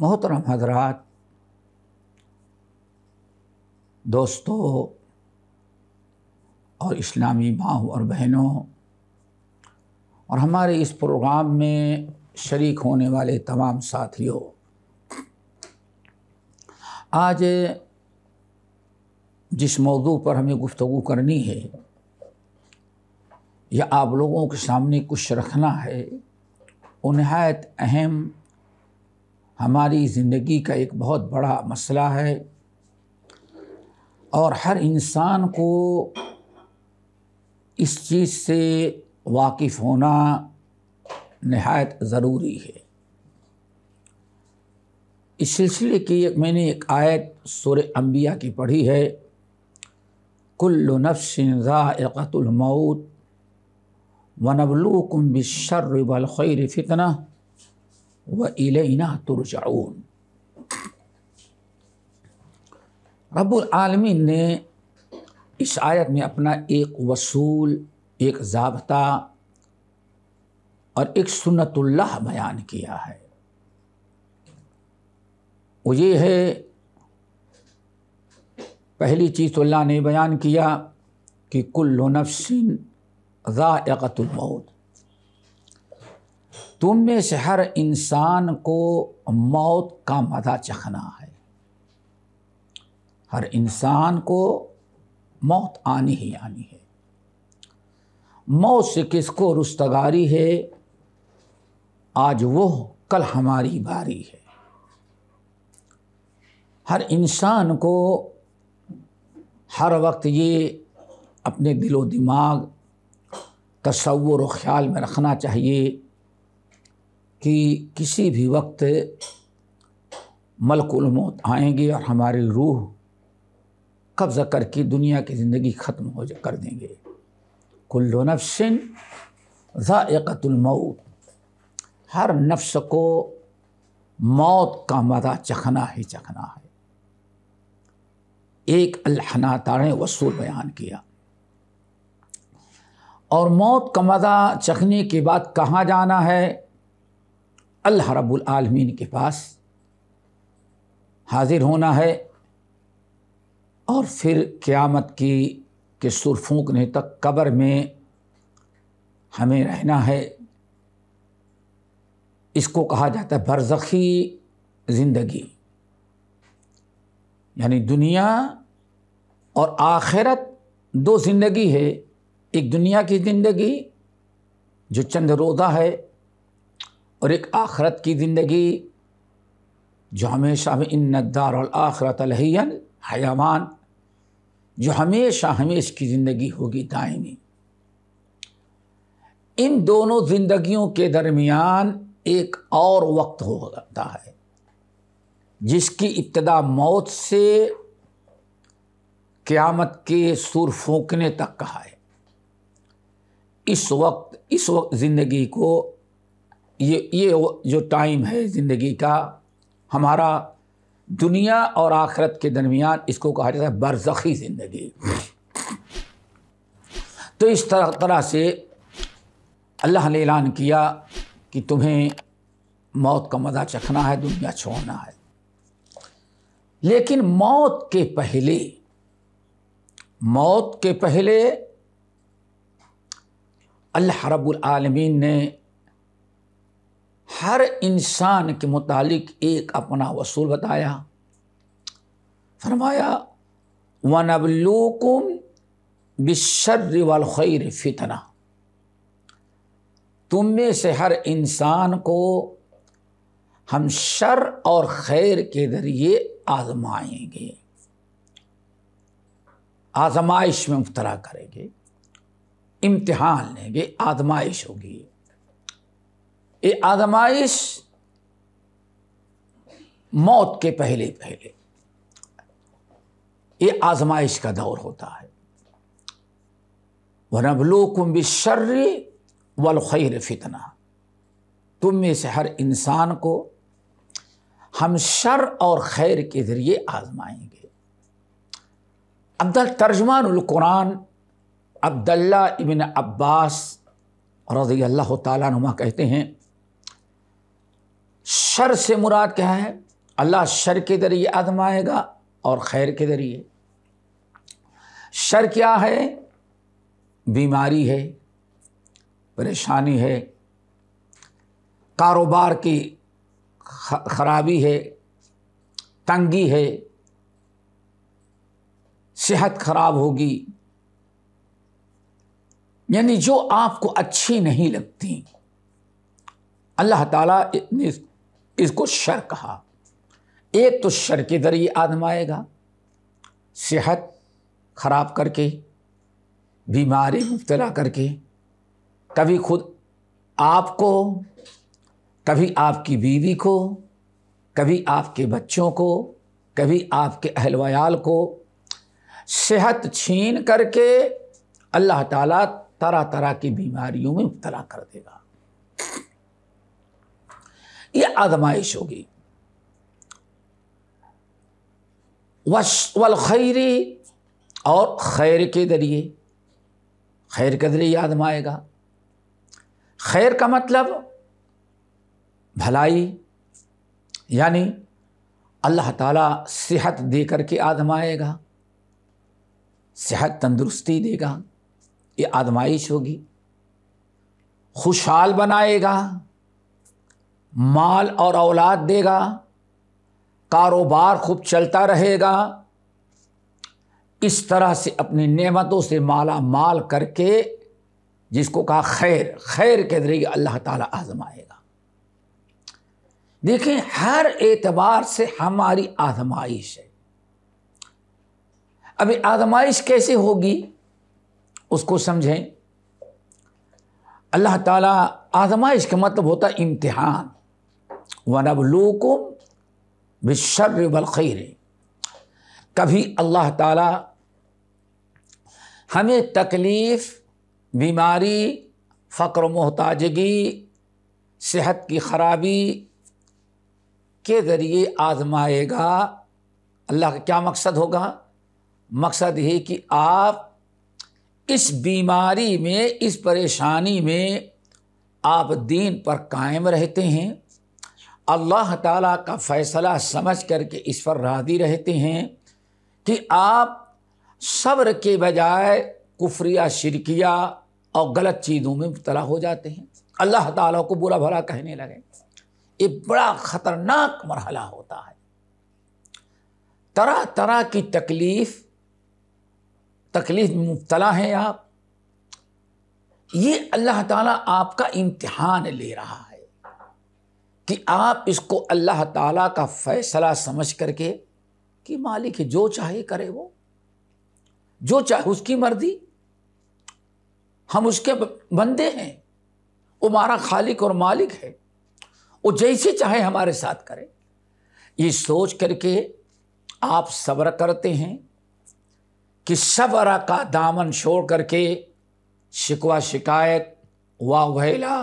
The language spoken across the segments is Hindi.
मोहतरम हजरात दोस्तों और इस्लामी माओ और बहनों और हमारे इस प्रोग्राम में शरीक होने वाले तमाम साथियों आज जिस मौजू पर हमें गुफ्तु करनी है या आप लोगों के सामने कुछ रखना है वो नहायत अहम हमारी ज़िंदगी का एक बहुत बड़ा मसला है और हर इंसान को इस चीज़ से वाकिफ़ होना नहायत ज़रूरी है इस सिलसिले की मैंने एक आयत सुर अम्बिया की पढ़ी है कुल्ल नफ्साक़तमौत वनबलूकुम बिशर फ़ितना व तुरजाउन रब्बुल आलमीन ने इस आयत में अपना एक वसूल एक जबता और एक सुन्नतुल्लाह बयान किया है वो ये है पहली चीज़ तो अल्लाह ने बयान किया कि कुल्लो नफसिन ज़ायक़तुलमौत तुम में से हर इंसान को मौत का मज़ा चखना है हर इंसान को मौत आनी ही आनी है मौत से किसको रुस्तगारी है आज वो कल हमारी बारी है हर इंसान को हर वक्त ये अपने दिलो दिमाग तस्वुर व ख्याल में रखना चाहिए कि किसी भी वक्त मलकुल मौत आएंगे और हमारी रूह कब्ज़ा करके दुनिया की ज़िंदगी ख़त्म हो जा कर देंगे कुल्लो नफसिन मौत हर नफ्स को मौत का मदा चखना ही चखना है एक अल्लाह ने वसूल बयान किया और मौत का मदा चखने के बाद कहाँ जाना है अल्लाह रब्बुल आलमीन के पास हाज़िर होना है और फिर क़्यामत की के सुर फूकने तक कब्र में हमें रहना है इसको कहा जाता है बरज़ख़ी ज़िंदगी यानी दुनिया और आखिरत दो ज़िंदगी है एक दुनिया की ज़िंदगी जो चंद रोज़ा है और एक आखरत की ज़िंदगी जो हमेशा में इन नदार और आखरत अलहैन हयावान जो हमेशा हमेश की ज़िंदगी होगी दायमी इन दोनों ज़िंदगियों के दरमियान एक और वक्त होता है जिसकी इब्तदा मौत से क्यामत के सुर फूकने तक कहा है इस वक्त इस वक्त ज़िंदगी को ये ये जो टाइम है ज़िंदगी का हमारा दुनिया और आखरत के दरमियान इसको कहा जाता है बरसखी ज़िंदगी तो इस तरह तरह से अल्लाह ने ऐलान किया कि तुम्हें मौत का मज़ा चखना है दुनिया छोड़ना है लेकिन मौत के पहले मौत के पहले अल्लाह रब्बुल आलमीन ने हर इंसान के मुतालिक एक अपना वसूल बताया फरमाया वन अबलूकुम बिशर वाल खैर फितना तुम में से हर इंसान को हम शर और खैर के ज़रिए आजमाएंगे आजमाइश में मुबतला करेंगे इम्तहान लेंगे आजमाइश होगी ये आजमाइश मौत के पहले पहले ये आजमाइश का दौर होता है वनबलो कुंभ शर्र खैर फितना तुम में से हर इंसान को हम शर और खैर के ज़रिए आजमाएंगे अब्दल तर्जमान कुरान अब्दुल्ला इबन अब्बास रज़ी अल्लाह तला कहते हैं शर से मुराद क्या है अल्लाह शर के ज़रिए आजमाएगा और खैर के ज़रिए शर क्या है बीमारी है परेशानी है कारोबार की खराबी है तंगी है सेहत खराब होगी यानी जो आपको अच्छी नहीं लगती अल्लाह ताला इतनी इसको शर कहा एक तो शर के जरिए आदमा आएगा सेहत ख़राब करके बीमारी मुबतला करके कभी खुद आपको कभी आपकी बीवी को कभी आपके बच्चों को कभी आपके अहलवयाल को सेहत छीन करके अल्लाह ताला तरह तरह की बीमारियों में मुबतला कर देगा ये आजमाइश होगी वश वल खैरी और खैर के जरिए खैर के जरिए आजमाएगा खैर का मतलब भलाई यानी अल्लाह ताला सेहत दे करके आजमाएगा सेहत तंदुरुस्ती देगा ये आजमाइश होगी खुशहाल बनाएगा माल और औलाद देगा कारोबार खूब चलता रहेगा इस तरह से अपनी नेमतों से माला माल करके जिसको कहा खैर खैर के जरिए अल्लाह ताला आजमाएगा देखें हर एतबार से हमारी आजमाइश है अभी आजमाइश कैसे होगी उसको समझें अल्लाह ताला आजमाइश का मतलब होता इम्तिहान वनबलूकुम बिशर बलखैर कभी अल्लाह ताला हमें तकलीफ़ बीमारी फ़क्र मोहताजगी सेहत की ख़राबी के ज़रिए आज़माएगा अल्लाह का क्या मकसद होगा मकसद ये कि आप इस बीमारी में इस परेशानी में आप दीन पर कायम रहते हैं अल्लाह ताला का फ़ैसला समझ कर के इस पर राजी रहते हैं कि आप सब्र के बजाय कुफ्रिया शिरकिया और गलत चीज़ों में मुबतला हो जाते हैं अल्लाह ताला को बुरा भला कहने लगे ये बड़ा ख़तरनाक मरहला होता है तरह तरह की तकलीफ़ तकलीफ में मुबतला हैं आप ये अल्लाह ताला आपका इम्तहान ले रहा है कि आप इसको अल्लाह ताला का फ़ैसला समझ करके कि मालिक जो चाहे करे वो जो चाहे उसकी मर्जी हम उसके बंदे हैं वो हमारा खालिक और मालिक है वो जैसे चाहे हमारे साथ करे ये सोच करके आप सब्र करते हैं कि सब्र का दामन छोड़ करके शिकवा शिकायत वाह वेला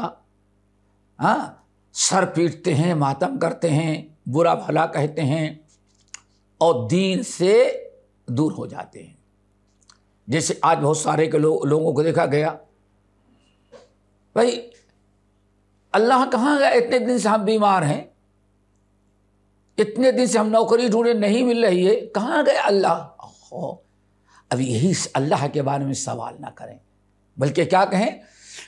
हाँ सर पीटते हैं मातम करते हैं बुरा भला कहते हैं और दीन से दूर हो जाते हैं जैसे आज बहुत सारे के लो, लोगों को देखा गया भाई अल्लाह कहाँ गया इतने दिन से हम बीमार हैं इतने दिन से हम नौकरी ढूंढे नहीं मिल रही है कहाँ गए अल्लाह अब यही अल्लाह के बारे में सवाल ना करें बल्कि क्या कहें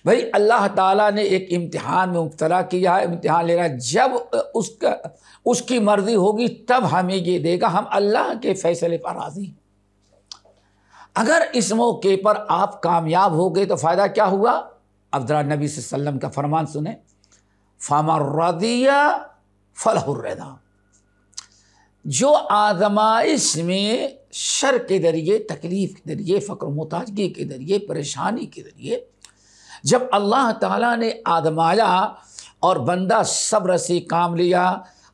भाई अल्लाह ताला ने एक इम्तिहान में मुबतला किया है इम्तिहान ले रहा है जब उसका उसकी मर्ज़ी होगी तब हमें ये देगा हम अल्लाह के फैसले पर राज़ी अगर इस मौके पर आप कामयाब हो गए तो फ़ायदा क्या हुआ अब जरा नबी वसम का फरमान सुने फामरदिया फलहुर्रदा जो आजमाइश में शर के ज़रिए तकलीफ़ के ज़रिए फ़क्र मोताजगी के ज़रिए परेशानी के ज़रिए जब अल्लाह ताला ने आदमाया और बंदा सब्र से काम लिया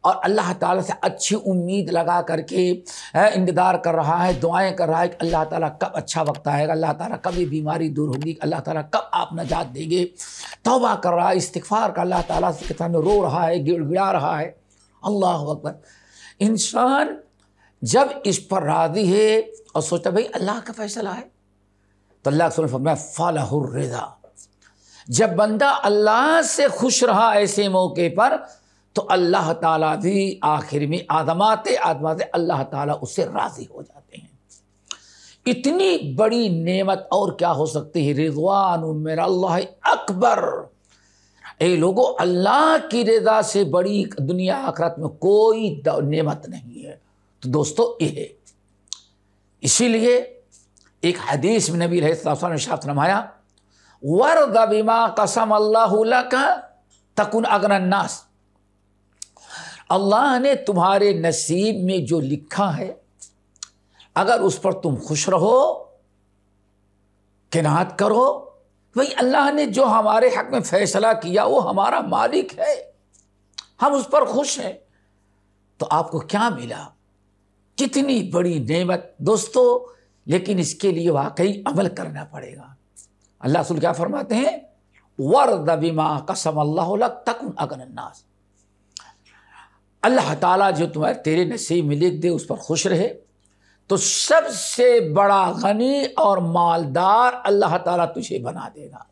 और अल्लाह ताला से अच्छी उम्मीद लगा करके इंतज़ार कर रहा है दुआएं कर रहा है कि अल्लाह ताला कब अच्छा वक्त आएगा अल्लाह ताला कब ये बीमारी दूर होगी अल्लाह ताला कब आप नजात देंगे तोबा कर रहा है इस्तफ़ार कर अल्लाह ताला से कितना रो रहा है गिड़गिड़ा रहा है अल्लाह अकबर इंसान जब इस पर राजी है और सोचता भाई अल्लाह का फैसला है तो अल्लाह फरमाया फ़ाला रजा जब बंदा अल्लाह से खुश रहा ऐसे मौके पर तो अल्लाह ताला भी आखिर में आदमाते आदमाते अल्लाह ताला उससे राज़ी हो जाते हैं इतनी बड़ी नेमत और क्या हो सकती है रिजवान मेरा अल्लाह अकबर ए लोगों अल्लाह की रजा से बड़ी दुनिया आखरत में कोई नेमत नहीं है तो दोस्तों ये इसीलिए एक हदीस में नबी रहे नमाया ने शाफ वर्द कसम अल्लाह का तकुन नास अल्लाह ने तुम्हारे नसीब में जो लिखा है अगर उस पर तुम खुश रहो किनात करो वही अल्लाह ने जो हमारे हक में फ़ैसला किया वो हमारा मालिक है हम उस पर खुश हैं तो आपको क्या मिला कितनी बड़ी नेमत दोस्तों लेकिन इसके लिए वाकई अमल करना पड़ेगा अल्लाह रसूल क्या फरमाते हैं वर्द बिमा कसम अल्लाह तकन अगनन्नास अल्लाह ताला जो तुम्हारे तेरे नसीब में लिख दे उस पर खुश रहे तो सबसे बड़ा गनी और मालदार अल्लाह ताला तुझे बना देगा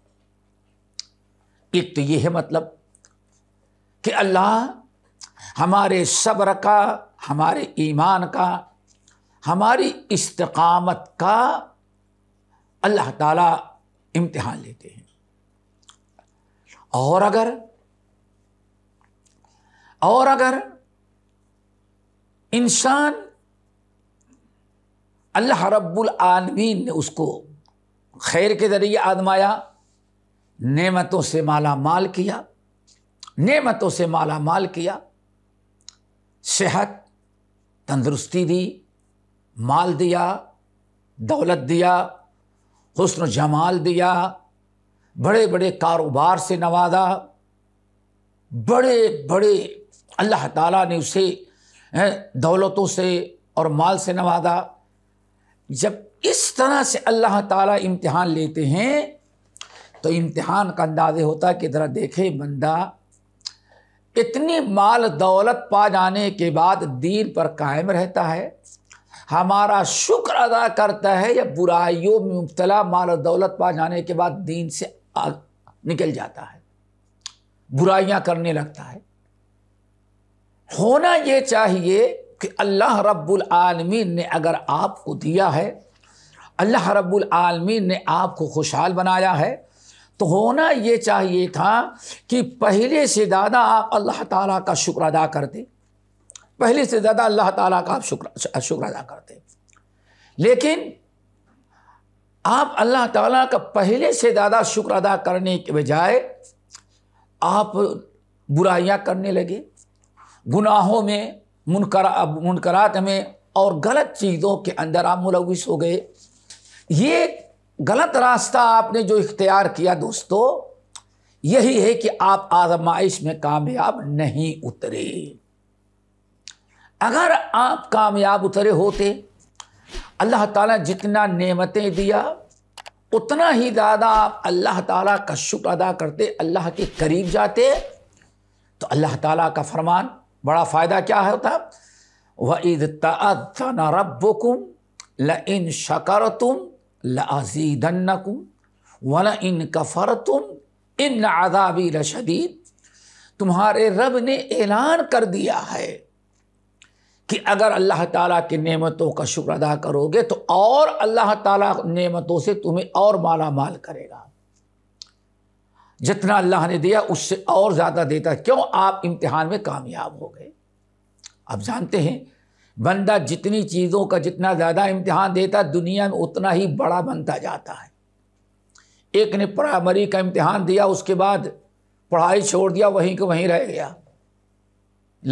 एक तो यह है मतलब कि अल्लाह हमारे सब्र का हमारे ईमान का हमारी इस्तकामत का अल्लाह ताला इम्तिहान लेते हैं और अगर और अगर इंसान अल्लाह रब्बुल आलमीन ने उसको खैर के ज़रिए आजमाया नेमतों से माला माल किया नेमतों से माला माल किया सेहत तंदुरुस्ती दी माल दिया दौलत दिया हुसन जमाल दिया बड़े बड़े कारोबार से नवाजा बड़े बड़े अल्लाह ताला ने उसे दौलतों से और माल से नवाजा जब इस तरह से अल्लाह ताला इम्तिहान लेते हैं तो इम्तिहान का अंदाज़े होता है कि ज़रा देखे बंदा इतनी माल दौलत पा जाने के बाद दीन पर कायम रहता है हमारा शुक्र अदा करता है या बुराइयों में मुबतला माल और दौलत पा जाने के बाद दीन से निकल जाता है बुराइयां करने लगता है होना ये चाहिए कि अल्लाह रब्बुल आलमीन ने अगर आपको दिया है अल्लाह रब्बुल आलमीन ने आपको खुशहाल बनाया है तो होना ये चाहिए था कि पहले से ज़्यादा आप अल्लाह ताला का शुक्र अदा करते पहले से ज़्यादा अल्लाह ताला का आप शुक्र शुक्र अदा करते हैं लेकिन आप अल्लाह ताला का पहले से ज़्यादा शुक्र अदा करने के बजाय आप बुराइयां करने लगे गुनाहों में मुनकर मुनकरात में और गलत चीज़ों के अंदर आप मुलविस हो गए ये गलत रास्ता आपने जो इख्तियार किया दोस्तों यही है कि आप आजमाइश में कामयाब नहीं उतरे अगर आप कामयाब उतरे होते अल्लाह ताला जितना नेमतें दिया उतना ही ज़्यादा आप अल्लाह ताला का शुक्र अदा करते अल्लाह के करीब जाते तो अल्लाह ताला का फरमान बड़ा फ़ायदा क्या होता व ईद तन रबुम ल इन शकर तुम लजीदन्नकुम व इन कफर तुम इन आदाबी रशदीद तुम्हारे रब ने ऐलान कर दिया है कि अगर अल्लाह ताला की नेमतों का शुक्र अदा करोगे तो और अल्लाह ताला नेमतों से तुम्हें और माला माल करेगा जितना अल्लाह ने दिया उससे और ज़्यादा देता क्यों आप इम्तिहान में कामयाब हो गए आप जानते हैं बंदा जितनी चीज़ों का जितना ज़्यादा इम्तिहान देता दुनिया में उतना ही बड़ा बनता जाता है एक ने प्राइमरी का इम्तिहान दिया उसके बाद पढ़ाई छोड़ दिया वहीं के वहीं रह गया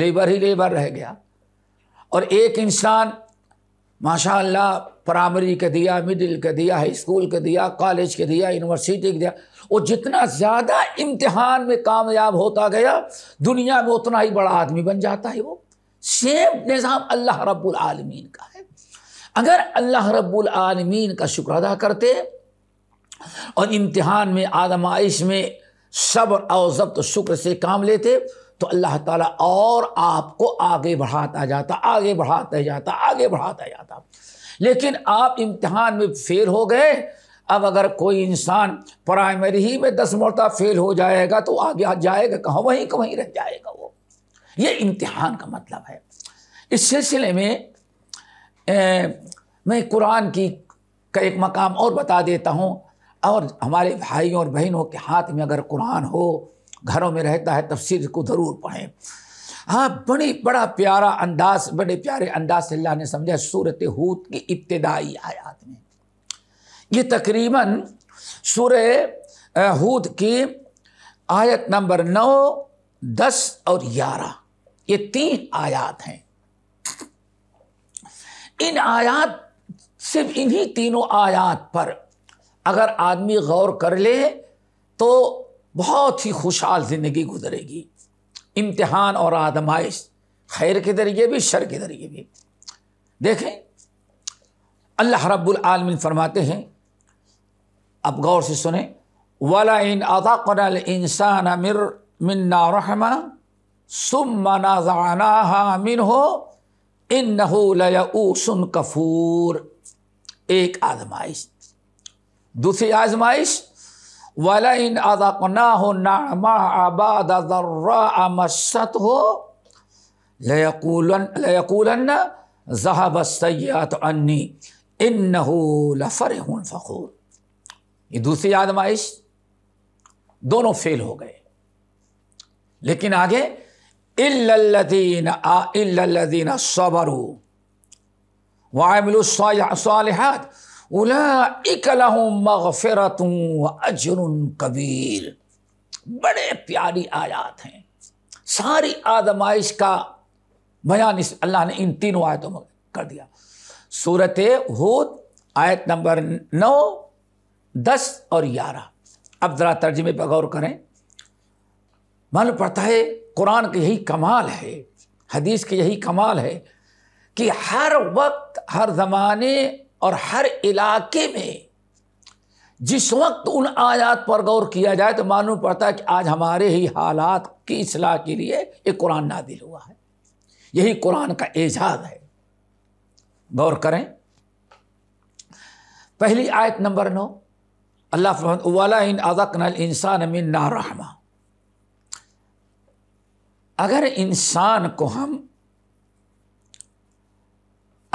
लेबर ही लेबर रह गया और एक इंसान माशा प्राइमरी का दिया मिडिल का दिया हाई स्कूल का दिया कॉलेज के दिया यूनिवर्सिटी का दिया वो जितना ज़्यादा इम्तहान में कामयाब होता गया दुनिया में उतना ही बड़ा आदमी बन जाता है वो सेम निज़ाम अल्लाह रब्बुल आलमीन का है अगर अल्लाह रब्बुल आलमीन का शुक्र अदा करते और इम्तिहान में आदमाइश में सब्र और जब्त शुक्र से काम लेते तो अल्लाह ताला और आपको आगे बढ़ाता जाता आगे बढ़ाता जाता आगे बढ़ाता जाता लेकिन आप इम्तहान में फेल हो गए अब अगर कोई इंसान प्राइमरी ही में दस मरता फेल हो जाएगा तो आगे जाएगा कहाँ वहीं का वहीं रह जाएगा वो ये इम्तहान का मतलब है इस सिलसिले में ए, मैं कुरान की का एक मकाम और बता देता हूँ और हमारे भाइयों और बहनों के हाथ में अगर कुरान हो घरों में रहता है तफसीर को ज़रूर पढ़ें हाँ बड़ी बड़ा प्यारा अंदाज बड़े प्यारे अंदाज से अल्लाह ने समझा सूरत हूत की इब्तदाई आयात में ये तकरीबन सूर हूत की आयत नंबर नौ दस और ग्यारह ये तीन आयात हैं इन आयात सिर्फ इन्हीं तीनों आयात पर अगर आदमी गौर कर ले तो बहुत ही खुशहाल ज़िंदगी गुजरेगी इम्तहान और आदमाइश खैर के ज़रिए भी शर के ज़रिए भी देखें अल्लाह रब्बुल आलमीन फरमाते हैं आप गौर से सुने वाला इन अदाकल इंसान अमिर मन्ना रहमा सुम नाजाना मिन हो इन नहूसन कफूर एक आजमाइश दूसरी आजमाइश वाला अदकना हो नामा आबाद मसत हो लयकूलन फ़खूर ये दूसरी आजमाइश दोनों फेल हो गए लेकिन आगे इल्लल्लदीन आ इल्लल्लदीन सबरू अजर कबीर बड़े प्यारी आयात हैं सारी आदमाइश का बयान इस अल्लाह ने इन तीनों आयतों में कर दिया सूरत हूद आयत नंबर नौ दस और ग्यारह अब ज़रा तर्जमे पर गौर करें मन पड़ता है कुरान का यही कमाल है हदीस का यही कमाल है कि हर वक्त हर ज़माने और हर इलाके में जिस वक्त उन आयात पर गौर किया जाए तो मालूम पड़ता है कि आज हमारे ही हालात की असलाह के लिए एक कुरान नादिल हुआ है यही कुरान का एजाद है गौर करें पहली आयत नंबर नौ अल्लाह वाला इन अदक नल इंसान मिन नारहमा अगर इंसान को हम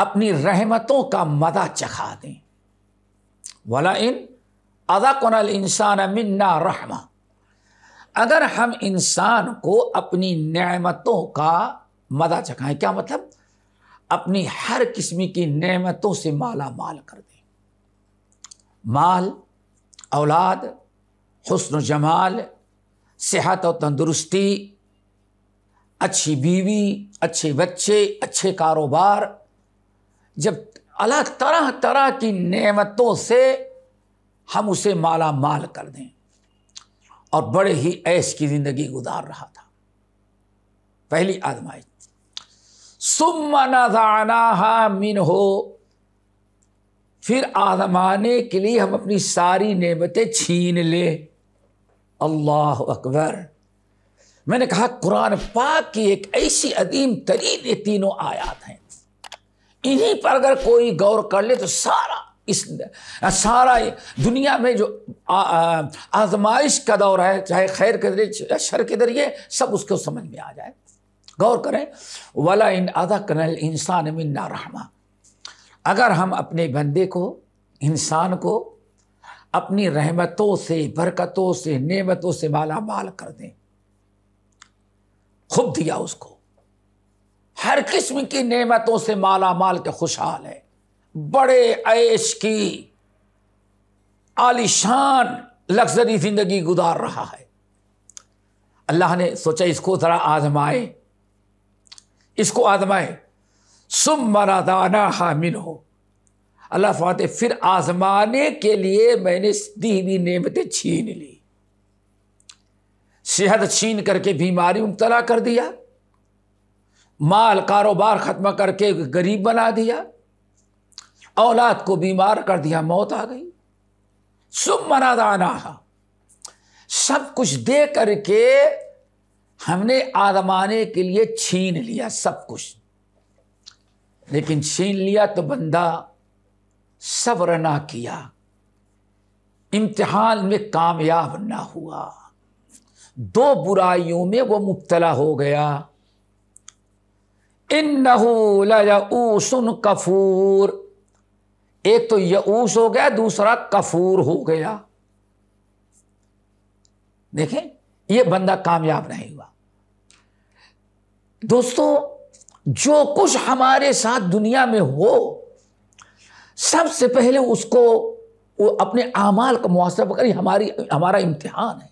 अपनी रहमतों का मदा चखा दें वाला इन अदाकुनल इंसान मन्ना रहमा अगर हम इंसान को अपनी नमतों का मदा चखाएं क्या मतलब अपनी हर किस्म की नमतों से माला माल कर दें माल औलाद हसन जमाल सेहत और तंदुरुस्ती अच्छी बीवी अच्छे बच्चे अच्छे कारोबार जब अलग तरह तरह की नेमतों से हम उसे माला माल कर दें और बड़े ही ऐश की ज़िंदगी गुजार रहा था पहली आजमाइश सुमना मिन हो फिर आजमाने के लिए हम अपनी सारी नेमतें छीन ले अल्लाह अकबर मैंने कहा कुरान पाक की एक ऐसी अदीम तरीन ये तीनों आयात हैं इन्हीं पर अगर कोई गौर कर ले तो सारा इस सारा दुनिया में जो आजमाइश का दौर है चाहे खैर के जरिए या शर के जरिए सब उसको समझ में आ जाए गौर करें वाला इन अदा कनल इंसान में ना रहमा अगर हम अपने बंदे को इंसान को अपनी रहमतों से बरकतों से नेमतों से माला माल कर दें खूब दिया उसको हर किस्म की नेमतों से माला माल के खुशहाल है बड़े ऐश की आलिशान लग्जरी ज़िंदगी गुजार रहा है अल्लाह ने सोचा इसको ज़रा आजमाए इसको आजमाए सुम दाना हामिन हो अल्लाह फाते फिर आजमाने के लिए मैंने दी हुई नेमतें छीन ली सेहत छीन करके बीमारी मुबतला कर दिया माल कारोबार ख़त्म करके गरीब बना दिया औलाद को बीमार कर दिया मौत आ गई मना मनादाना सब कुछ दे करके हमने आजमाने के लिए छीन लिया सब कुछ लेकिन छीन लिया तो बंदा सब्र ना किया इम्तिहान में कामयाब ना हुआ दो बुराइयों में वो मुबतला हो गया इन कफूर एक तो यऊस हो गया दूसरा कफूर हो गया देखें यह बंदा कामयाब नहीं हुआ दोस्तों जो कुछ हमारे साथ दुनिया में हो सबसे पहले उसको वो अपने आमाल का मुआसरा करिए हमारी हमारा इम्तिहान है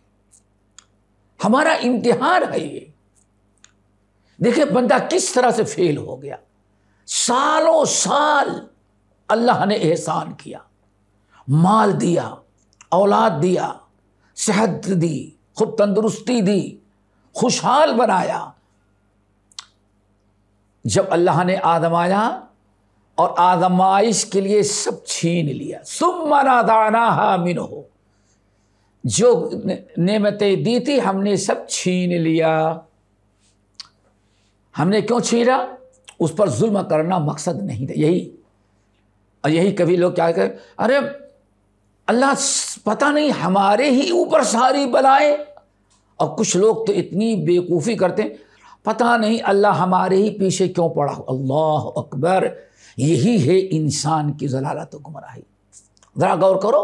हमारा इम्तिहान है ये देखिए बंदा किस तरह से फेल हो गया सालों साल अल्लाह ने एहसान किया माल दिया औलाद दिया सेहत दी खूब तंदुरुस्ती दी खुशहाल बनाया जब अल्लाह ने आजमाया और आजमाइश के लिए सब छीन लिया सुम दाना हामिन हो जो नेमतें दी थी हमने सब छीन लिया हमने क्यों छीना उस पर जुल्म करना मकसद नहीं था यही और यही कभी लोग क्या करें अरे अल्लाह पता नहीं हमारे ही ऊपर सारी बलाएं और कुछ लोग तो इतनी बेवकूफ़ी करते हैं पता नहीं अल्लाह हमारे ही पीछे क्यों पड़ा हो अल्लाह अकबर यही है इंसान की जलालत तो गुमराही ज़रा गौर करो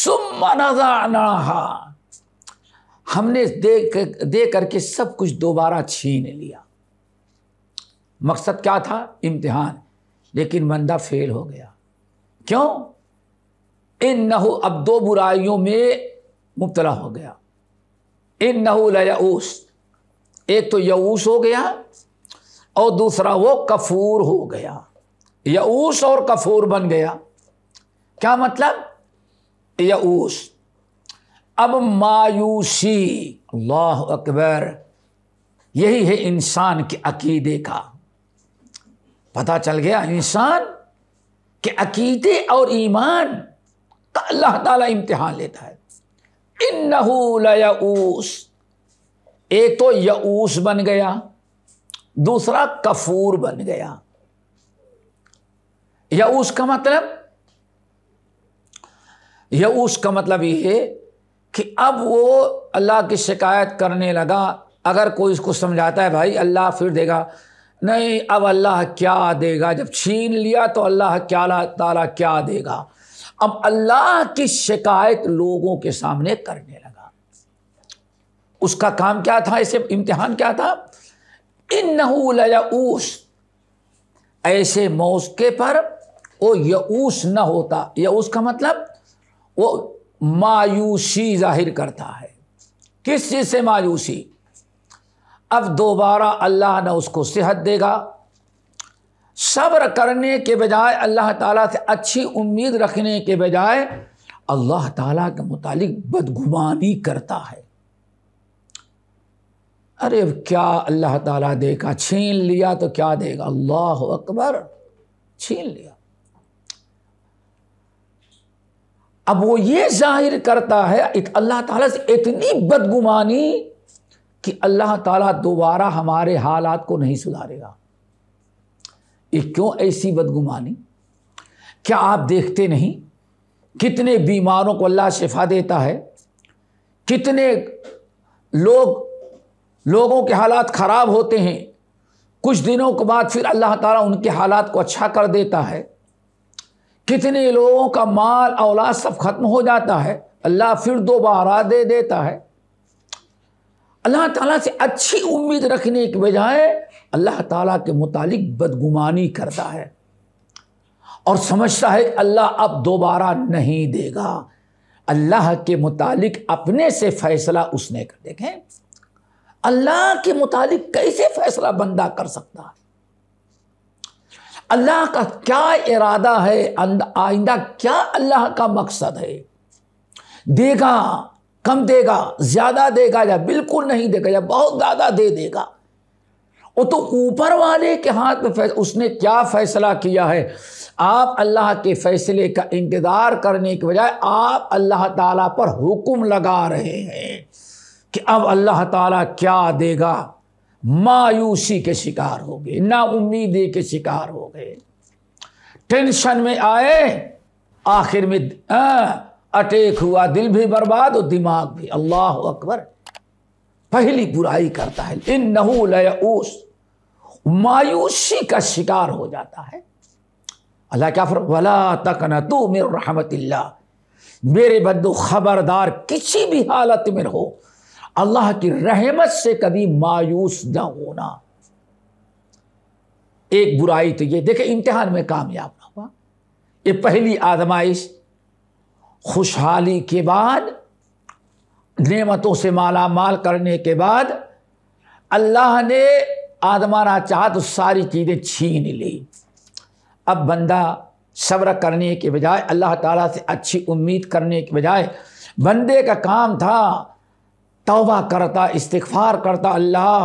सुमनाहा हमने दे दे करके सब कुछ दोबारा छीन लिया मकसद क्या था इम्तिहान लेकिन बंदा फेल हो गया क्यों इन नहु अब दो बुराइयों में मुबतला हो गया इन नहु लयाऊस एक तो यऊस हो गया और दूसरा वो कफूर हो गया यऊस और कफूर बन गया क्या मतलब यऊस अब मायूसी अल्लाह अकबर यही है इंसान के अकीदे का पता चल गया इंसान के अकीदे और ईमान का अल्लाह ताला इम्तिहान लेता है इन नहूस एक तो यऊस बन गया दूसरा कफूर बन गया यऊस का मतलब यऊस का मतलब ये है कि अब वो अल्लाह की शिकायत करने लगा अगर कोई उसको समझाता है भाई अल्लाह फिर देगा नहीं अब अल्लाह क्या देगा जब छीन लिया तो अल्लाह क्या ताला क्या देगा अब अल्लाह की शिकायत लोगों के सामने करने लगा उसका काम क्या था इसे इम्तिहान क्या था इन नहूस ऐसे मौके पर वो यऊस न होता यऊस का मतलब वो मायूसी जाहिर करता है किस चीज़ से मायूसी अब दोबारा अल्लाह ने उसको सेहत देगा सब्र करने के बजाय अल्लाह ताला से अच्छी उम्मीद रखने के बजाय अल्लाह ताला के मुतालिक बदगुमानी करता है अरे क्या अल्लाह ताला देगा छीन लिया तो क्या देगा अल्लाह अकबर छीन लिया अब वो ये जाहिर करता है अल्लाह ताला से इतनी बदगुमानी कि अल्लाह ताला दोबारा हमारे हालात को नहीं सुधारेगा ये क्यों ऐसी बदगुमानी क्या आप देखते नहीं कितने बीमारों को अल्लाह शिफा देता है कितने लोग लोगों के हालात ख़राब होते हैं कुछ दिनों के बाद फिर अल्लाह ताला उनके हालात को अच्छा कर देता है कितने लोगों का माल औलाद सब खत्म हो जाता है अल्लाह फिर दोबारा दे देता है अल्लाह ताला से अच्छी उम्मीद रखने के बजाय अल्लाह ताला के मुतालिक बदगुमानी करता है और समझता है अल्लाह अब दोबारा नहीं देगा अल्लाह के मुतालिक अपने से फैसला उसने कर देखें अल्लाह के मुतालिक कैसे फैसला बंदा कर सकता है अल्लाह का क्या इरादा है आइंदा क्या अल्लाह का मकसद है देगा कम देगा ज्यादा देगा या बिल्कुल नहीं देगा या बहुत ज्यादा दे देगा वो तो ऊपर वाले के हाथ में उसने क्या फैसला किया है आप अल्लाह के फैसले का इंतज़ार करने के बजाय आप अल्लाह ताला पर हुक्म लगा रहे हैं कि अब अल्लाह ताला क्या देगा मायूसी के शिकार हो गए उम्मीदी के शिकार हो गए टेंशन में आए आखिर में आ, हाँ, अटेक हुआ दिल भी बर्बाद और दिमाग भी अल्लाह अकबर पहली बुराई करता है इन नहूस मायूसी का शिकार हो जाता है अल्लाह क्या वला तक न तो मेरे रहमत मेरे बदू खबरदार किसी भी हालत में रहो अल्लाह की रहमत से कभी मायूस न होना एक बुराई तो ये देखे इम्तिहान में कामयाब ना हुआ ये पहली आजमाइश खुशहाली के बाद नेमतों से माला माल करने के बाद अल्लाह ने आदमाना चाह तो सारी चीज़ें छीन ली अब बंदा सब्र करने के बजाय अल्लाह ताला से अच्छी उम्मीद करने के बजाय बंदे का काम था तौबा करता इस्तफ़ार करता अल्लाह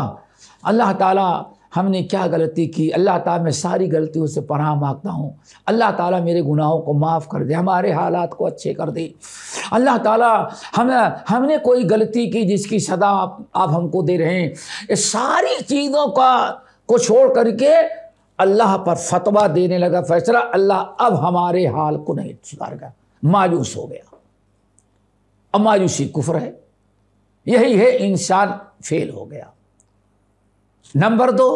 अल्लाह ताला हमने क्या गलती की अल्लाह ताला मैं सारी गलतियों से पनाह मांगता हूँ अल्लाह ताला मेरे गुनाहों को माफ़ कर दे हमारे हालात को अच्छे कर दे अल्लाह ताला हम हमने कोई गलती की जिसकी सदा आप, आप हमको दे रहे हैं ये सारी चीज़ों का को छोड़ करके अल्लाह पर फतवा देने लगा फैसला अल्लाह अब हमारे हाल को नहीं सुधार गया मायूस हो गया अब मायूसी कुफर है यही है इंसान फेल हो गया नंबर दो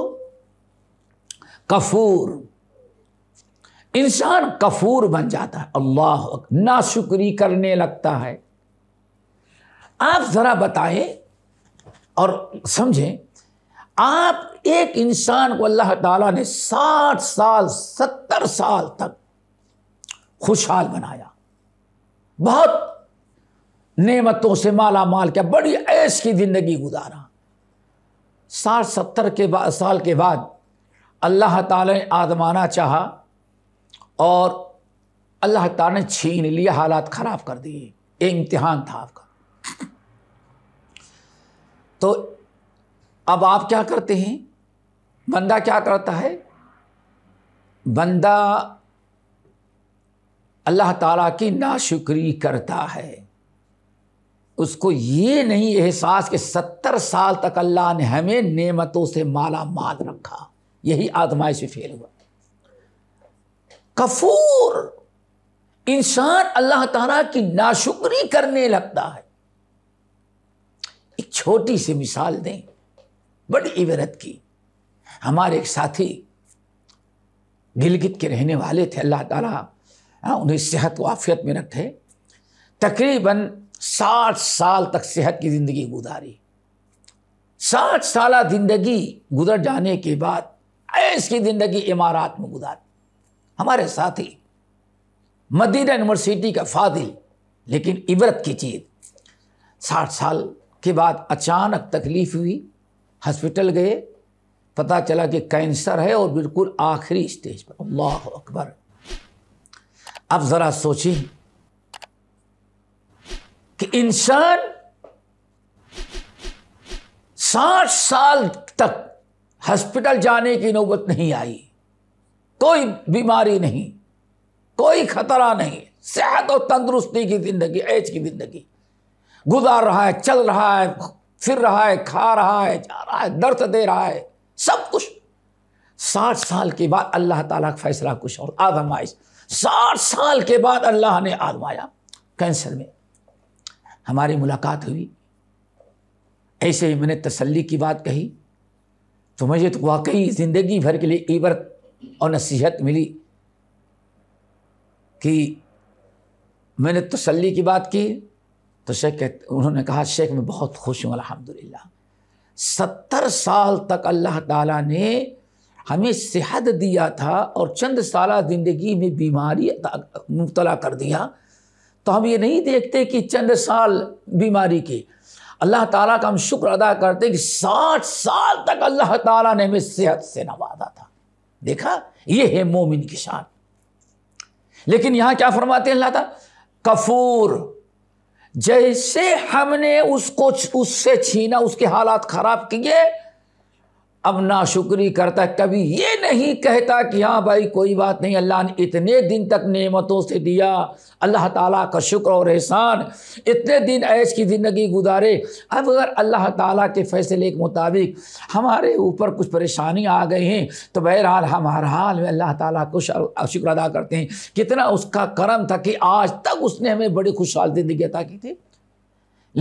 कफूर इंसान कफूर बन जाता है अल्लाह नाशुक्री करने लगता है आप ज़रा बताएं और समझें आप एक इंसान को अल्लाह ताला ने साठ साल सत्तर साल तक खुशहाल बनाया बहुत नेमतों से माला माल क्या बड़ी ऐश की ज़िंदगी गुजारा साठ सत्तर के बाद साल के बाद अल्लाह ताला ने आजमाना चाहा और अल्लाह ताला ने छीन लिया हालात ख़राब कर दिए ये इम्तिहान था आपका तो अब आप क्या करते हैं बंदा क्या करता है बंदा अल्लाह ताला की नाशुक्री करता है उसको ये नहीं एहसास कि सत्तर साल तक अल्लाह ने हमें नेमतों से माला माल रखा यही आजमाइश में फेल हुआ कफूर इंसान अल्लाह ताला की नाशुक्री करने लगता है एक छोटी सी मिसाल दें बड़ी इबरत की हमारे एक साथी गिलगित के रहने वाले थे अल्लाह ताला हाँ, उन्हें सेहत व आफियत में रखे तकरीबन साठ साल तक सेहत की ज़िंदगी गुजारी साठ साल ज़िंदगी गुजर जाने के बाद ऐस की ज़िंदगी इमारत में गुजारी हमारे साथी मदीना यूनिवर्सिटी का फादिल लेकिन इबरत की चीज़ साठ साल के बाद अचानक तकलीफ़ हुई हॉस्पिटल गए पता चला कि कैंसर है और बिल्कुल आखिरी स्टेज पर अल्लाह अकबर अब ज़रा सोचिए कि इंसान साठ साल तक हॉस्पिटल जाने की नौबत नहीं आई कोई बीमारी नहीं कोई खतरा नहीं सेहत और तंदुरुस्ती की ज़िंदगी ऐज की ज़िंदगी गुजार रहा है चल रहा है फिर रहा है खा रहा है जा रहा है दर्द दे रहा है सब कुछ साठ साल के बाद अल्लाह ताला का फैसला कुछ और आजमाइश साठ साल के बाद अल्लाह ने आजमाया कैंसर में हमारी मुलाकात हुई ऐसे ही मैंने तसल्ली की बात कही तो मुझे तो वाकई ज़िंदगी भर के लिए इबरत और नसीहत मिली कि मैंने तसल्ली की बात की तो शेख कहते उन्होंने कहा शेख मैं बहुत खुश हूँ अल्हम्दुलिल्लाह सत्तर साल तक अल्लाह ताला ने हमें सेहत दिया था और चंद साल ज़िंदगी में बीमारी मुबतला कर दिया तो हम ये नहीं देखते कि चंद साल बीमारी की अल्लाह ताला का हम शुक्र अदा करते कि साठ साल तक अल्लाह ताला ने हमें सेहत से नवाजा था देखा ये है मोमिन की शान लेकिन यहां क्या फरमाते हैं अल्लाह ताला कफूर जैसे हमने उसको उससे छीना उसके हालात ख़राब किए अब ना शुक्री करता कभी ये नहीं कहता कि हाँ भाई कोई बात नहीं अल्लाह ने इतने दिन तक नेमतों से दिया अल्लाह ताला का शुक्र और एहसान इतने दिन ऐश की ज़िंदगी गुजारे अब अगर अल्लाह ताला के फ़ैसले के मुताबिक हमारे ऊपर कुछ परेशानी आ गई हैं तो बहरहाल हम हर हाल में अल्लाह ताला को शुक्र अदा करते हैं कितना उसका करम था कि आज तक उसने हमें बड़ी खुशहाल ज़िंदगी अदा की थी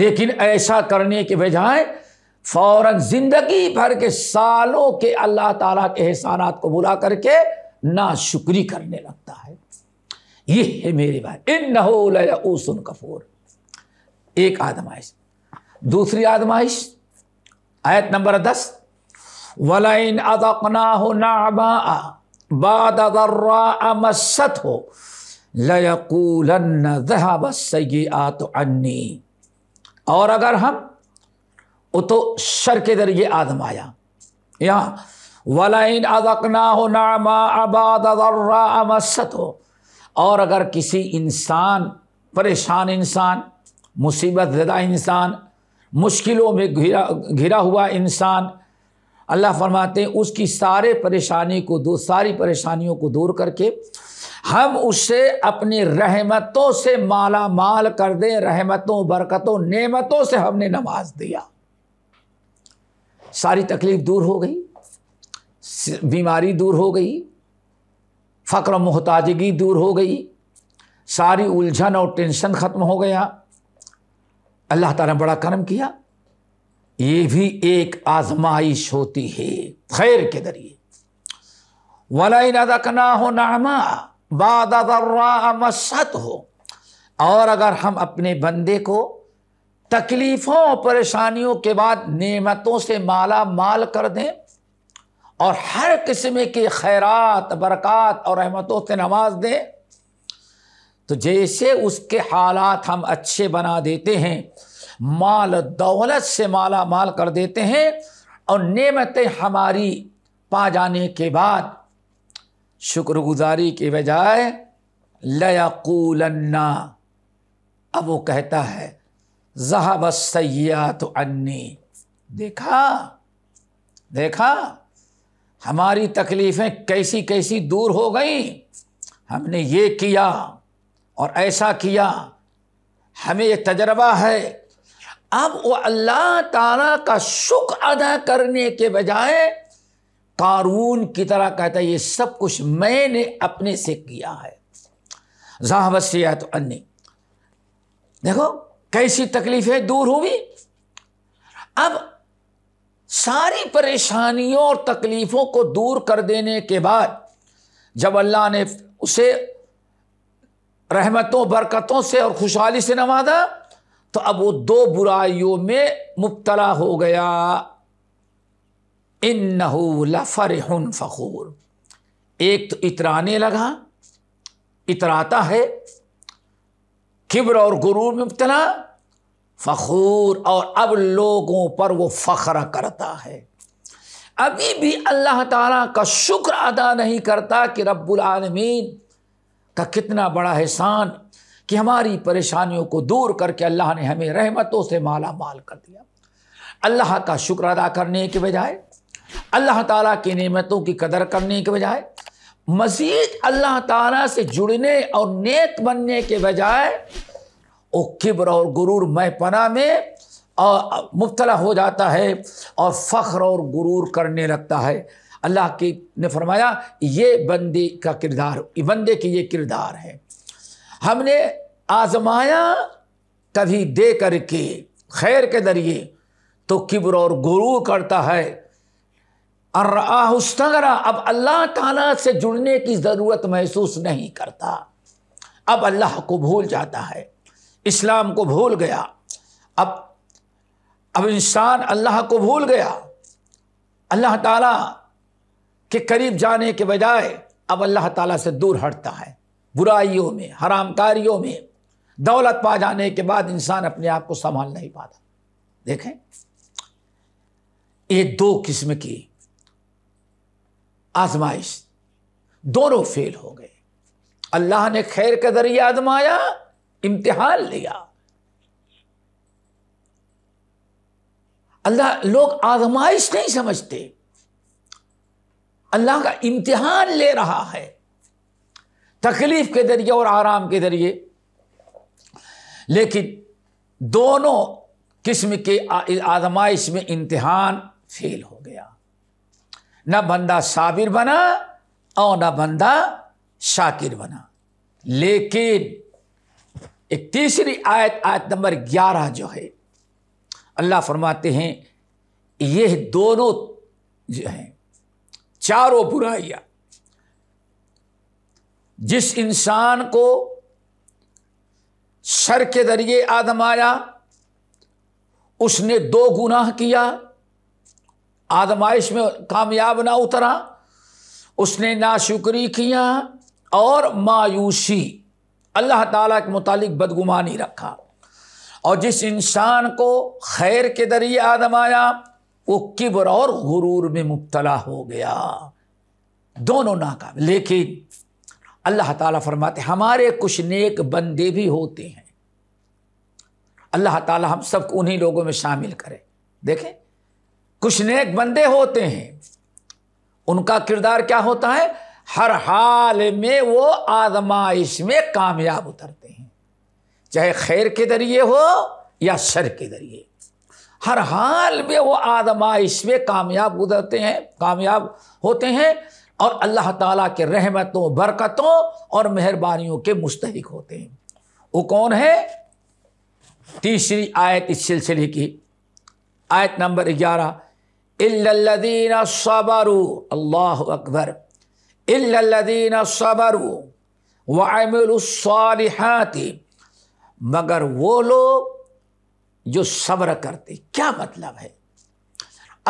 लेकिन ऐसा करने के बजाय फौरन जिंदगी भर के सालों के अल्लाह ताला के एहसानात को बुला करके नाशुक्री करने लगता है ये है मेरे भाई इन न हो लेन कफूर एक आदमाइश दूसरी आदमाइश आयत नंबर दस वलाइन अदकना हो नाबा बादत हो लयकूलन सही आ तो अन्नी और अगर हम वो तो शर के जरिए आदम आया यहाँ वलाइन अदकना हो नामा आबादत हो और अगर किसी इंसान परेशान इंसान मुसीबत ज़दा इंसान मुश्किलों में घिरा घिरा हुआ इंसान अल्लाह फरमाते हैं उसकी सारे परेशानी को दो सारी परेशानियों को दूर करके हम उसे अपनी रहमतों से माला माल कर दें रहमतों बरकतों नेमतों से हमने नमाज दिया सारी तकलीफ़ दूर हो गई बीमारी दूर हो गई फ़क्र मोहताजगी दूर हो गई सारी उलझन और टेंशन ख़त्म हो गया अल्लाह ताला ने बड़ा कर्म किया ये भी एक आजमाइश होती है खैर के जरिए वलादकना हो नामा बाद हो और अगर हम अपने बंदे को तकलीफ़ों और परेशानियों के बाद नेमतों से माला माल कर दें और हर किस्म के खैरात बरक़ात और रहमतों से नमाज दें तो जैसे उसके हालात हम अच्छे बना देते हैं माल दौलत से माला माल कर देते हैं और नेमतें हमारी पा जाने के बाद शुक्रगुजारी के बजाय लयाकूलन्ना अब वो कहता है जहाब तो अन्नी देखा देखा हमारी तकलीफ़ें कैसी कैसी दूर हो गई हमने ये किया और ऐसा किया हमें ये तजर्बा है अब वो अल्लाह ताला का शुक्र अदा करने के बजाय कारून की तरह कहता है ये सब कुछ मैंने अपने से किया है जहाँ तो अन्य देखो कैसी तकलीफें दूर हुई अब सारी परेशानियों और तकलीफ़ों को दूर कर देने के बाद जब अल्लाह ने उसे रहमतों बरकतों से और खुशहाली से नवाजा तो अब वो दो बुराइयों में मुबतला हो गया इन नहूलफ़रहन फ़खूर एक तो इतराने लगा इतराता है किब्र और गुरूर में मुबतला फ़खूर और अब लोगों पर वो फ़ख्र करता है अभी भी अल्लाह ताला का शुक्र अदा नहीं करता कि रब्बुल रबालमीन का कितना बड़ा एहसान कि हमारी परेशानियों को दूर करके अल्लाह ने हमें रहमतों से माला माल कर दिया अल्लाह का शुक्र अदा करने के बजाय अल्लाह ताला की नेमतों की कदर करने के बजाय मजीद अल्लाह ताला से जुड़ने और नेक बनने के बजाय वो किब्र और गुरूर मैं पना में मुबतला हो जाता है और फ़ख्र और गुरूर करने लगता है अल्लाह की ने फरमाया ये बंदे का किरदार बंदे की ये किरदार है हमने आजमाया कभी दे करके खैर के जरिए तो किब्र और गुरूर करता है अर्राहस्तरा अब अल्लाह ताला से जुड़ने की ज़रूरत महसूस नहीं करता अब अल्लाह को भूल जाता है इस्लाम को भूल गया अब अब इंसान अल्लाह को भूल गया अल्लाह ताला के करीब जाने के बजाय अब अल्लाह ताला से दूर हटता है बुराइयों में हरामकारियों में दौलत पा जाने के बाद इंसान अपने आप को संभाल नहीं पाता देखें ये दो किस्म की आजमाइश दोनों फेल हो गए अल्लाह ने खैर का जरिया आजमाया इम्तिहान लिया अल्लाह लोग आजमाइश नहीं समझते अल्लाह का इम्तिहान ले रहा है तकलीफ के जरिए और आराम के जरिए लेकिन दोनों किस्म के आजमाइश में इम्तिहान फेल हो गया न बंदा साबिर बना और न बंदा शाकिर बना लेकिन एक तीसरी आयत आयत नंबर ग्यारह जो है अल्लाह फरमाते हैं यह दोनों जो हैं चारों बुराइया जिस इंसान को शर के जरिए आदम आया उसने दो गुनाह किया आजमाइश में कामयाब ना उतरा उसने नाशुक्री किया और मायूसी अल्लाह ताला के मुतालिक बदगुमानी रखा और जिस इंसान को खैर के जरिए आजमाया वो किब्र और गुरूर में मुबतला हो गया दोनों नाकाम लेकिन अल्लाह ताला फरमाते हमारे कुछ नेक बंदे भी होते हैं अल्लाह ताला हम सब उन्हीं लोगों में शामिल करें देखें कुछ नेक बंदे होते हैं उनका किरदार क्या होता है हर हाल में वो आजमाइश में कामयाब उतरते हैं चाहे खैर के जरिए हो या शर के जरिए हर हाल में वो आजमाइश में कामयाब गुजरते हैं कामयाब होते हैं और अल्लाह ताला के रहमतों बरकतों और मेहरबानियों के मुस्तक होते हैं वो कौन है तीसरी आयत इस सिलसिले की आयत नंबर ग्यारह इल्लल्लदीना सबरु अल्लाह अकबर इल्लल्लदीना सबरु वामिलसालहती मगर वो लोग जो सब्र करते क्या मतलब है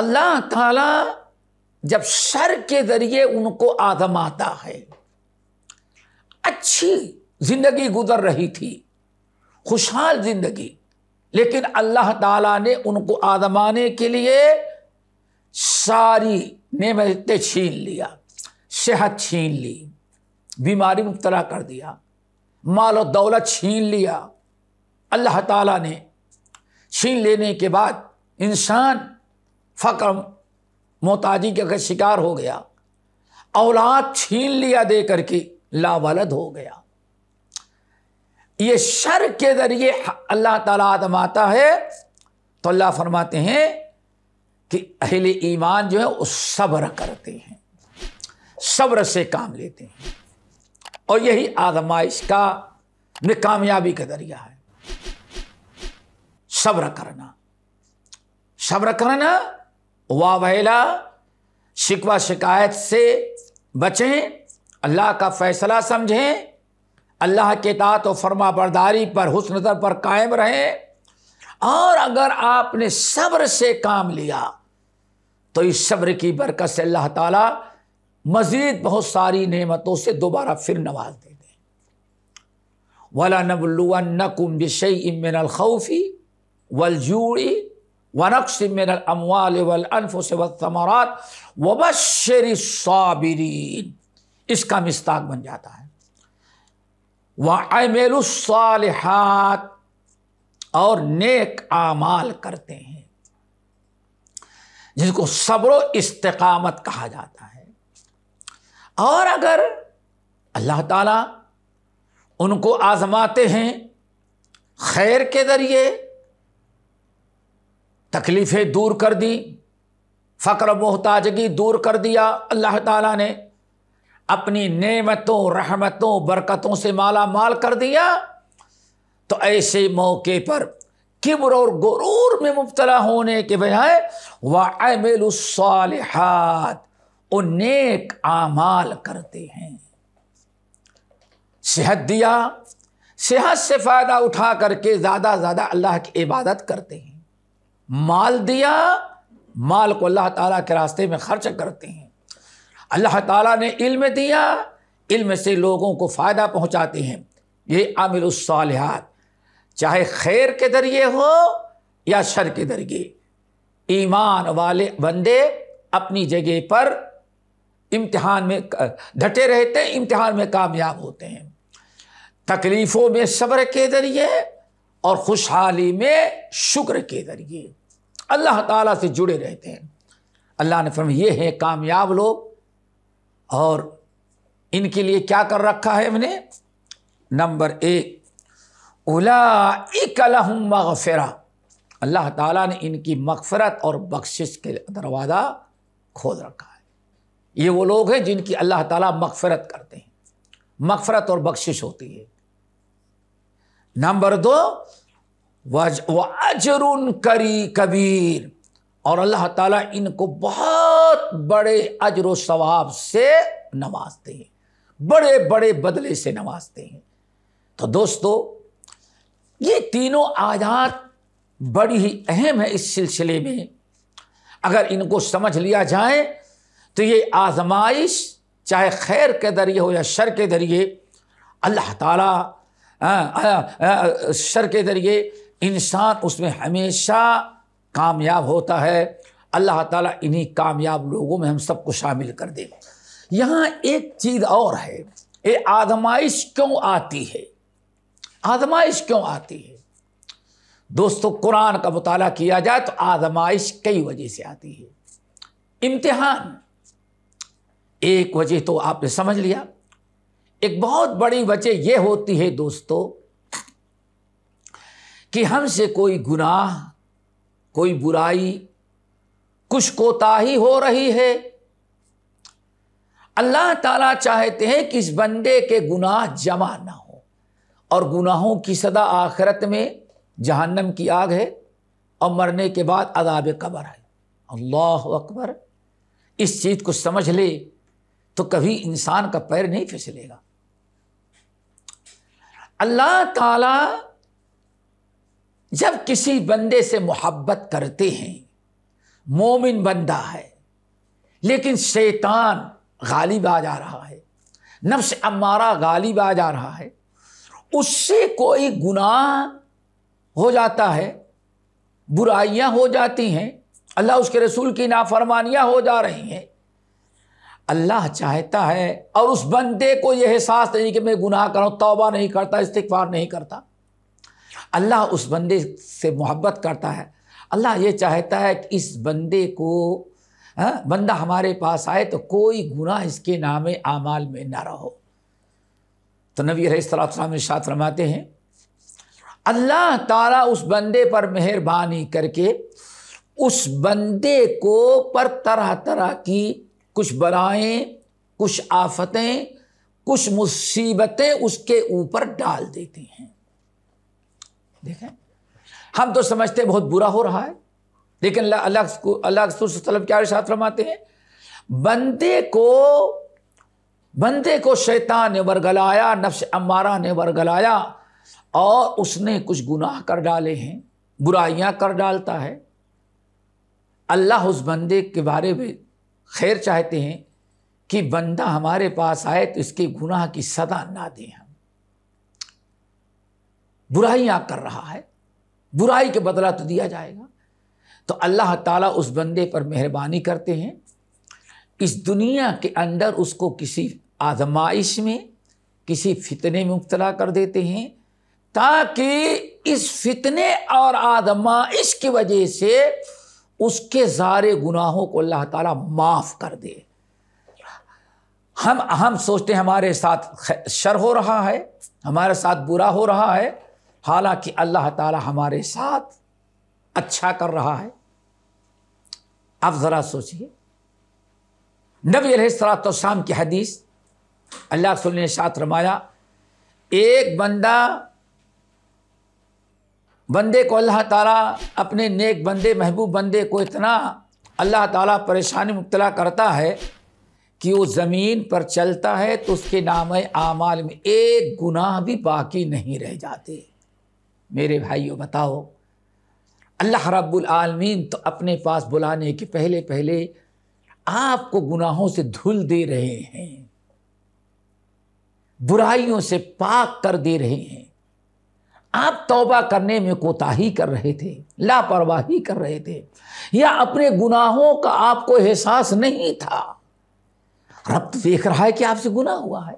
अल्लाह ताला जब सर के ज़रिए उनको आजमाता है अच्छी ज़िंदगी गुजर रही थी खुशहाल ज़िंदगी लेकिन अल्लाह ताला ने उनको आजमाने के लिए सारी नेमतें छीन लिया सेहत छीन ली बीमारी मुबतला कर दिया माल और दौलत छीन लिया अल्लाह ताला ने छीन लेने के बाद इंसान फकर मोताजी के शिकार हो गया औलाद छीन लिया दे करके लावलद हो गया ये शर के ज़रिए अल्लाह ताला आदम आता है तो अल्लाह फरमाते हैं कि अहले ईमान जो है वो सब्र करते हैं सब्र से काम लेते हैं और यही आजमाइश का कामयाबी का जरिया है सब्र करना सब्र करना वावैला शिकवा शिकायत से बचें अल्लाह का फ़ैसला समझें अल्लाह के तात और फर्मा बरदारी पर हुसन पर कायम रहें और अगर आपने सब्र से काम लिया तो इस सब्र की बरकत से अल्लाह ताला मज़ीद बहुत सारी नेमतों से दोबारा फिर नवाज दे दें वला नबलुआ नकुम बिशई इमिन अलखौफ़ी वलजूड़ी वनक्स मिन अमवाल वल अनफुस वमरात वबशर साबिरीन इसका मिस्ताक बन जाता है वामिलसालहात और नेक आमाल करते हैं जिसको सब्र इस्तकामत कहा जाता है और अगर अल्लाह ताला उनको आजमाते हैं खैर के ज़रिए तकलीफ़ें दूर कर दी फ़क्र मोहताजगी दूर कर दिया अल्लाह ताला ने अपनी नेमतों रहमतों बरकतों से माला माल कर दिया तो ऐसे मौके पर किब्र और गुरूर में मुबतला होने के बजाय वामिलसालहत नेक आमाल करते हैं सेहत दिया सेहत से फ़ायदा उठा करके ज़्यादा ज़्यादा अल्लाह की इबादत करते हैं माल दिया माल को अल्लाह ताला के रास्ते में खर्च करते हैं अल्लाह ताला ने इल्म दिया इल्म से लोगों को फ़ायदा पहुंचाते हैं ये आमिलसालहत चाहे खैर के जरिए हो या शर के जरिए ईमान वाले बंदे अपनी जगह पर इम्तिहान में डटे रहते हैं इम्तिहान में कामयाब होते हैं तकलीफ़ों में सब्र के ज़रिए और खुशहाली में शुक्र के ज़रिए अल्लाह ताला से जुड़े रहते हैं अल्लाह ने फरम ये हैं कामयाब लोग और इनके लिए क्या कर रखा है हमने नंबर एक मगफ़रा अल्लाह ताला ने इनकी मगफ़रत और बख्शिश के दरवाज़ा खोल रखा है ये वो लोग हैं जिनकी अल्लाह ताला मगफ़रत करते हैं मगफ़रत और बख्शिश होती है नंबर दो व अजरुन करी कबीर और अल्लाह ताला इनको बहुत बड़े अजर सवाब से नवाजते हैं बड़े बड़े बदले से नवाजते हैं तो दोस्तों ये तीनों आयात बड़ी ही अहम है इस सिलसिले में अगर इनको समझ लिया जाए तो ये आजमाइश चाहे खैर के जरिए हो या शर के जरिए अल्लाह ताला शर के जरिए इंसान उसमें हमेशा कामयाब होता है अल्लाह ताला इन्हीं कामयाब लोगों में हम सबको शामिल कर दे यहाँ एक चीज़ और है ये आजमाइश क्यों आती है आजमाइश क्यों आती है दोस्तों कुरान का मताल किया जाए तो आजमाइश कई वजह से आती है इम्तिहान एक वजह तो आपने समझ लिया एक बहुत बड़ी वजह यह होती है दोस्तों कि हमसे कोई गुनाह कोई बुराई कुछ कोताही हो रही है अल्लाह ताला चाहते हैं कि इस बंदे के गुनाह जमा ना हो और गुनाहों की सदा आखिरत में जहन्नम की आग है और मरने के बाद अदाब कबर है अल्लाह अकबर इस चीज़ को समझ ले तो कभी इंसान का पैर नहीं फिसलेगा अल्लाह ताला जब किसी बंदे से मोहब्बत करते हैं मोमिन बंदा है लेकिन शैतान गालिब आ जा रहा है नफ्स अम्मारा गालिब आ जा रहा है उससे कोई गुनाह हो जाता है बुराइयां हो जाती हैं अल्लाह उसके रसूल की नाफरमानियां हो जा रही हैं अल्लाह चाहता है और उस बंदे को यह एहसास नहीं कि मैं गुनाह कर रहा तोबा नहीं करता इस्तार नहीं करता अल्लाह उस बंदे से मोहब्बत करता है अल्लाह ये चाहता है कि इस बंदे को हा? बंदा हमारे पास आए तो कोई गुनाह इसके नाम आमाल में ना रहो तो नबी सलाम इरशाद फरमाते हैं अल्लाह ताला उस बंदे पर मेहरबानी करके उस बंदे को पर तरह तरह की कुछ बलाएँ कुछ आफतें कुछ मुसीबतें उसके ऊपर डाल देती हैं देखें हम तो समझते बहुत बुरा हो रहा है लेकिन अल्लाह अल्लाह क्या साथ फरमाते हैं बंदे को बंदे को शैतान ने वरगलाया नफ्स अमारा ने वरगलाया और उसने कुछ गुनाह कर डाले हैं बुराइयां कर डालता है अल्लाह उस बंदे के बारे में खैर चाहते हैं कि बंदा हमारे पास आए तो इसके गुनाह की सदा ना दें हम बुराइयां कर रहा है बुराई के बदला तो दिया जाएगा तो अल्लाह ताला उस बंदे पर मेहरबानी करते हैं इस दुनिया के अंदर उसको किसी आजमाइश में किसी फितने में मुबतला कर देते हैं ताकि इस फितने और आजमाइश की वजह से उसके सारे गुनाहों को अल्लाह ताला माफ़ कर दे हम हम सोचते हैं हमारे साथ शर हो रहा है हमारे साथ बुरा हो रहा है हालांकि अल्लाह ताला हमारे साथ अच्छा कर रहा है आप ज़रा सोचिए नबी अलैहिस्सलाम की हदीस अल्लाह रसूल ने साथ रमाया एक बंदा बंदे को अल्लाह ताला अपने नेक बंदे महबूब बंदे को इतना अल्लाह ताला परेशानी मुबला करता है कि वो ज़मीन पर चलता है तो उसके नाम आमाल में एक गुनाह भी बाकी नहीं रह जाते मेरे भाइयों बताओ अल्लाह रब्बुल आलमीन तो अपने पास बुलाने के पहले पहले आपको गुनाहों से धुल दे रहे हैं बुराइयों से पाक कर दे रहे हैं आप तौबा करने में कोताही कर रहे थे लापरवाही कर रहे थे या अपने गुनाहों का आपको एहसास नहीं था रब देख रहा है कि आपसे गुनाह हुआ है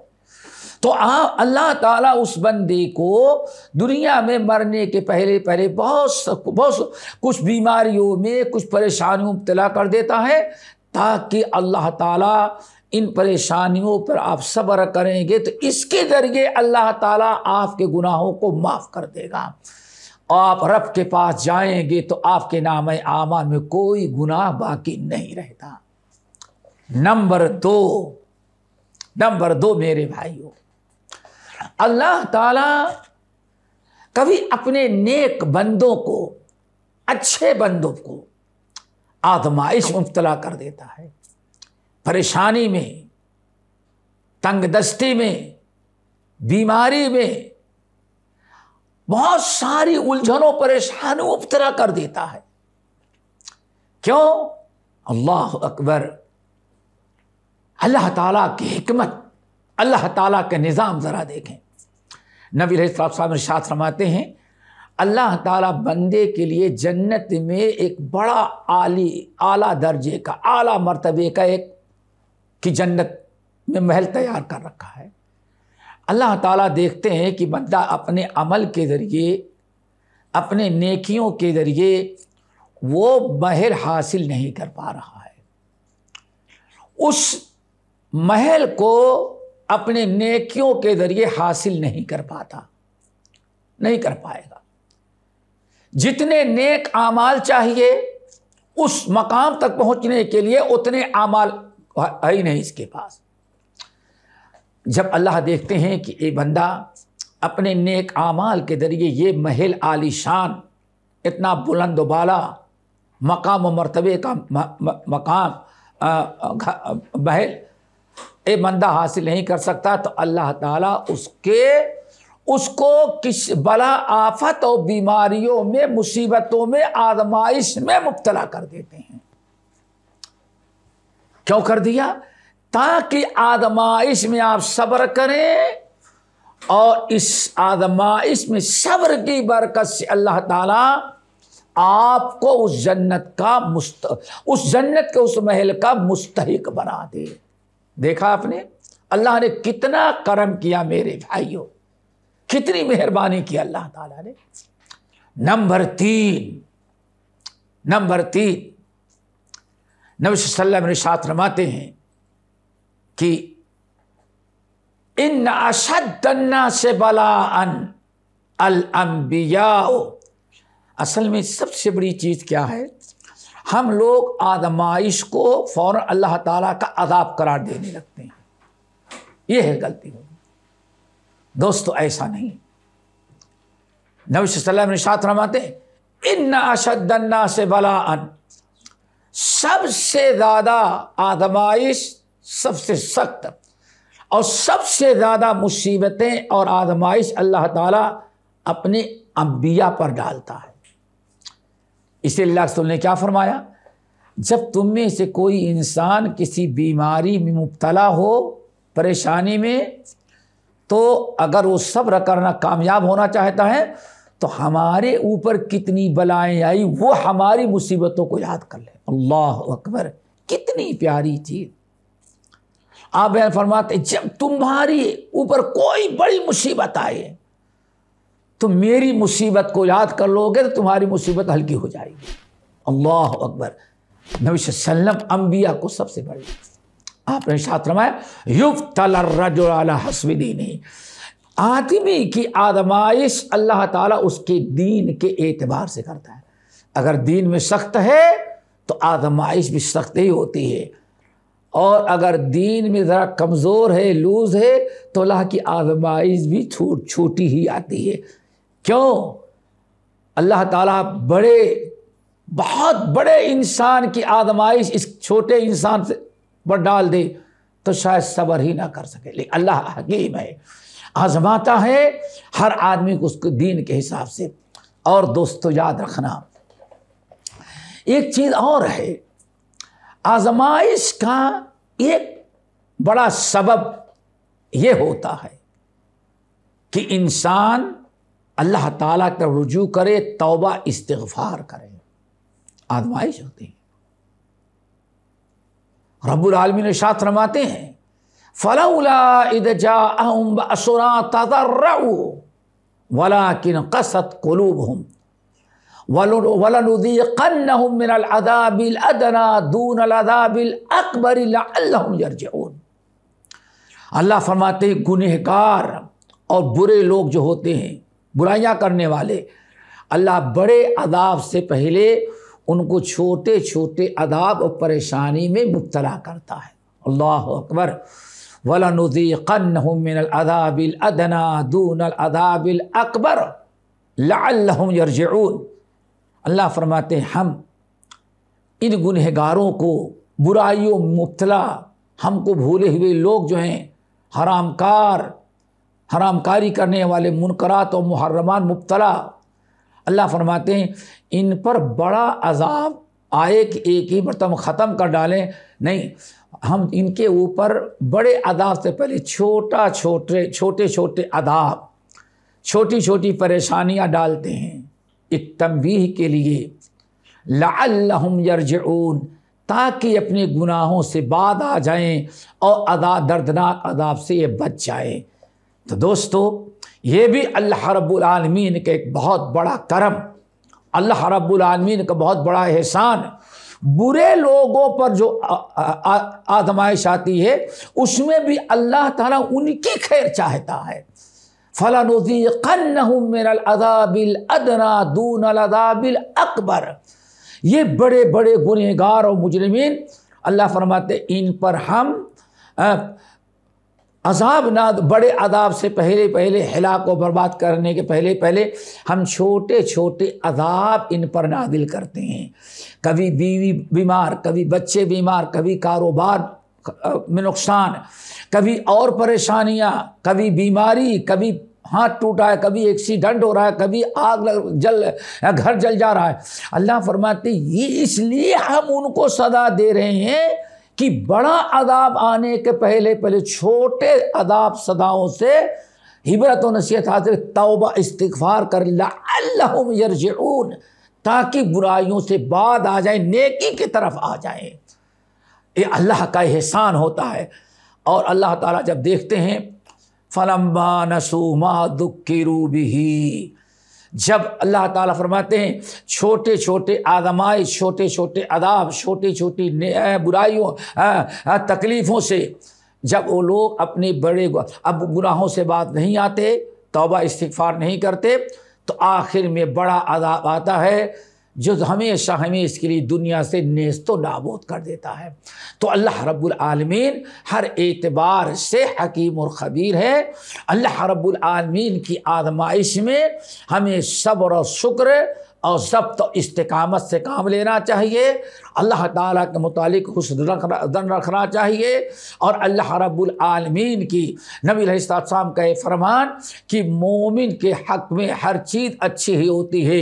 तो आप अल्लाह ताला उस बंदे को दुनिया में मरने के पहले पहले बहुत बहुत कुछ बीमारियों में कुछ परेशानियों में तला कर देता है ताकि अल्लाह ताला इन परेशानियों पर आप सब्र करेंगे तो इसके ज़रिए अल्लाह ताला आपके गुनाहों को माफ़ कर देगा आप रब के पास जाएंगे तो आपके नाम आमान में कोई गुनाह बाकी नहीं रहता नंबर दो नंबर दो मेरे भाइयों अल्लाह ताला कभी अपने नेक बंदों को अच्छे बंदों को आजमाइश मुबतला कर देता है परेशानी में तंगदस्ती में बीमारी में बहुत सारी उलझनों परेशानी उपतरा कर देता है क्यों अल्लाह अकबर अल्लाह ताला की हमत अल्लाह ताला का निज़ाम ज़रा देखें नबी साहब साहब शास्त्र फरमाते हैं अल्लाह ताला बंदे के लिए जन्नत में एक बड़ा आली आला दर्जे का आला मरतबे का एक कि जन्नत में महल तैयार कर रखा है अल्लाह ताला देखते हैं कि बंदा अपने अमल के ज़रिए अपने नेकियों के ज़रिए वो महल हासिल नहीं कर पा रहा है उस महल को अपने नेकियों के ज़रिए हासिल नहीं कर पाता नहीं कर पाएगा जितने नेक आमाल चाहिए उस मकाम तक पहुंचने के लिए उतने आमाल आइन नहीं इसके पास जब अल्लाह देखते हैं कि ये बंदा अपने नेक आमाल के ज़रिए ये महल आलीशान इतना बुलंद बाला मकाम व मरतबे का म, म, मकाम महल ये बंदा हासिल नहीं कर सकता तो अल्लाह ताला उसके उसको किस बला आफत और बीमारियों में मुसीबतों में आजमाइश में मुबतला कर देते हैं क्यों कर दिया ताकि आदमाइश में आप सब्र करें और इस आदमाइश में सब्र की बरकत से अल्लाह ताला आपको उस जन्नत का मुस्त उस जन्नत के उस महल का मुस्तहिक बना दे देखा आपने अल्लाह ने कितना करम किया मेरे भाइयों कितनी मेहरबानी की अल्लाह ताला ने नंबर तीन नंबर तीन नबी वसल्लम साथ रमाते हैं कि इन अशदन्ना से बला अन अलम्बिया असल में सबसे बड़ी चीज़ क्या है हम लोग आदमाइश को फ़ौर अल्लाह ताला का अदाब करार देने लगते हैं ये है गलती होगी दोस्तों ऐसा नहीं नबी वसल्लम साथ रमाते इन अशदन्ना से बला अन सबसे ज़्यादा आजमाइश सबसे सख्त और सबसे ज़्यादा मुसीबतें और आजमाइश अल्लाह ताला अपने अम्बिया पर डालता है इसे अल्लाह ने क्या फरमाया जब तुम में से कोई इंसान किसी बीमारी में मुबतला हो परेशानी में तो अगर वो सब्र करना कामयाब होना चाहता है तो हमारे ऊपर कितनी बलाएं आई वो हमारी मुसीबतों को याद कर ले अल्लाह अकबर कितनी प्यारी चीज आप फरमाते जब तुम्हारी ऊपर कोई बड़ी मुसीबत आए तो मेरी मुसीबत को याद कर लोगे तो तुम्हारी मुसीबत हल्की हो जाएगी अल्लाह अकबर नबी वसल्लम अम्बिया को सबसे बड़ी आपने शास्त्र में युफ तल रजो हसवी नहीं आदमी की आदमाइश अल्लाह ताला उसके दीन के एतबार से करता है अगर दीन में सख्त है तो आदमाइश भी सख्त ही होती है और अगर दीन में ज़रा कमज़ोर है लूज़ है तो अल्लाह की आजमाइश भी छूट छोटी ही आती है क्यों अल्लाह ताला बड़े बहुत बड़े इंसान की आदमाइश इस छोटे इंसान से पर डाल दे तो शायद सब्र ही ना कर सके लेकिन अल्लाह हकीम है आजमाता है हर आदमी को उसको दीन के हिसाब से और दोस्तों याद रखना एक चीज़ और है आजमाइश का एक बड़ा सबब यह होता है कि इंसान अल्लाह ताला का रुजू करे तौबा इस्तफार करे आजमाइश होती है रब्बुल आलमीन शास्त्र रमाते हैं अकबर अल्लाह फरमाते गुनहगार और बुरे लोग जो होते हैं बुराइयां करने वाले अल्लाह बड़े अदाब से पहले उनको छोटे छोटे अदाब और परेशानी में मुबतला करता है अल्लाह अकबर वलानुज़ीक़नमिनदाबिलदना दूनदाबिल अकबर अल्लाह फरमाते हम इन गुनहगारों को बुराइयों मुबतला हमको भूले हुए लोग जो हैं हरामकार हरामकारी करने वाले मुनकरात और मुहर्रमान मुबतला अल्लाह फरमाते हैं इन पर बड़ा अजाब आए कि एक ही बर्तन ख़त्म कर डालें नहीं हम इनके ऊपर बड़े आदाब से पहले छोटा छोटे छोटे छोटे अदाब छोटी छोटी परेशानियां डालते हैं एक तंबीह के लिए लाम यरजून ताकि अपने गुनाहों से बाद आ जाएं और अदा दर्दनाक अदाब से ये बच जाएं तो दोस्तों ये भी अल्लाह रब्बुल आलमीन का एक बहुत बड़ा करम अल्लाह रब्बुल आलमीन का बहुत बड़ा एहसान बुरे लोगों पर जो आजमाइश आती है उसमें भी अल्लाह ताला उनकी खैर चाहता है फलानुजी अदाबिल अदना दून अदाबिल अकबर ये बड़े बड़े गुनहगार और मुजरमिन अल्लाह फरमाते इन पर हम अजाब ना बड़े अदाब से पहले पहले हिला को बर्बाद करने के पहले पहले हम छोटे छोटे अदाब इन पर नादिल करते हैं कभी बीवी बीमार कभी बच्चे बीमार कभी कारोबार में नुकसान कभी और परेशानियां कभी बीमारी कभी हाथ टूटा है कभी एक्सीडेंट हो रहा है कभी आग लग जल घर जल जा रहा है अल्लाह फरमाते ये इसलिए हम उनको सदा दे रहे हैं कि बड़ा अदाब आने के पहले पहले छोटे अदाब सदाओं से हिबरत नसीहत हासिल तौबा इस्तफार कर लाजून ताकि बुराइयों से बाद आ जाए नेकी की तरफ आ जाए ये अल्लाह का एहसान होता है और अल्लाह ताला जब देखते हैं फलम्बा नसूमा दुख की रूबी जब अल्लाह ताला फरमाते हैं छोटे छोटे आजमाए छोटे छोटे अदाब छोटी छोटी बुराइयों तकलीफ़ों से जब वो लोग अपने बड़े अब गुनाहों से बात नहीं आते तोबा इस्तफार नहीं करते तो आखिर में बड़ा अदाब आता है जो हमेशा हमें इसके लिए दुनिया से नेस्तो नाबूद कर देता है तो अल्लाह रब्बुल आलमीन हर एतबार से हकीम और ख़बीर है अल्लाह रब्बुल आलमीन की आजमाइश में हमें सब्र और शुक्र और जब्त तो इस्तकामत से काम लेना चाहिए अल्लाह ताला के मुतालिक हुस्न रख रखना चाहिए और अल्लाह रब्बुल आलमीन की नबी अलैहिस्सलाम का ये फरमान कि मोमिन के हक में हर चीज़ अच्छी ही होती है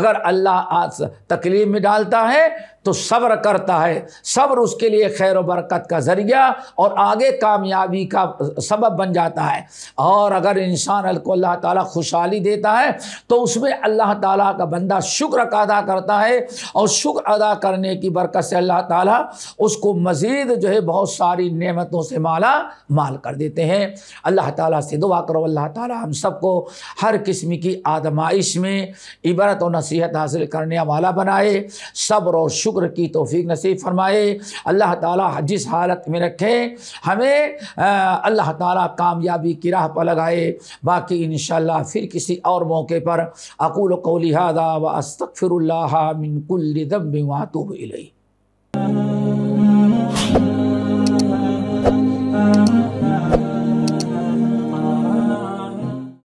अगर अल्लाह तकलीफ में डालता है तो सब्र करता है सब्र उसके लिए खैर बरकत का ज़रिया और आगे कामयाबी का सबब बन जाता है और अगर इंसान को अल्लाह ताला खुशहाली देता है तो उसमें अल्लाह ताला का बंदा शुक्र अदा करता है और शुक्र अदा करने की की बरकत से अल्लाह ताला उसको मज़ीद जो है बहुत सारी नेमतों से माला माल कर देते हैं अल्लाह ताला से दुआ करो अल्लाह ताला हम सबको हर किस्म की आदमाइश में इबरत और नसीहत हासिल करने वाला बनाए सब्र और शुक्र की तोफ़ी नसीब फरमाए अल्लाह ताला जिस हालत में रखे हमें अल्लाह ताला कामयाबी की राह पर लगाए बाकी इन फिर किसी और मौके पर अकूल कोलिहादा व अस्तफ़िर मिनकुल्ल दम वातूब Uh-huh.